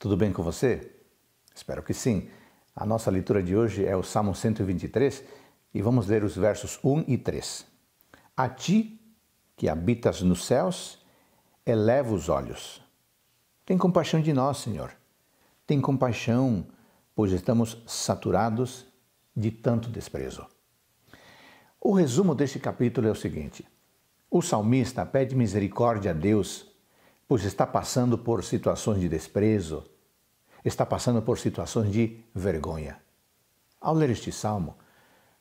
Tudo bem com você? Espero que sim. A nossa leitura de hoje é o Salmo 123 e vamos ler os versos 1 e 3. A ti, que habitas nos céus, eleva os olhos. Tem compaixão de nós, Senhor. Tem compaixão, pois estamos saturados de tanto desprezo. O resumo deste capítulo é o seguinte: o salmista pede misericórdia a Deus pois está passando por situações de desprezo, está passando por situações de vergonha. Ao ler este salmo,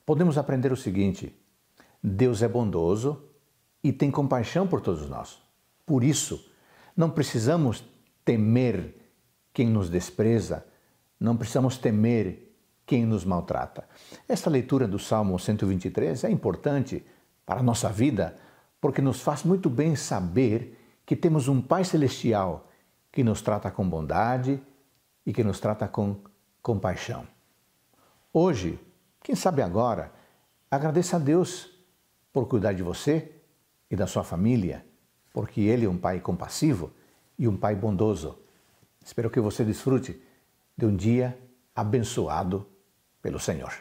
podemos aprender o seguinte: Deus é bondoso e tem compaixão por todos nós. Por isso, não precisamos temer quem nos despreza, não precisamos temer quem nos maltrata. Esta leitura do Salmo 123 é importante para a nossa vida, porque nos faz muito bem saber que temos um Pai Celestial que nos trata com bondade e que nos trata com compaixão. Hoje, quem sabe agora, agradeça a Deus por cuidar de você e da sua família, porque Ele é um Pai compassivo e um Pai bondoso. Espero que você desfrute de um dia abençoado pelo Senhor.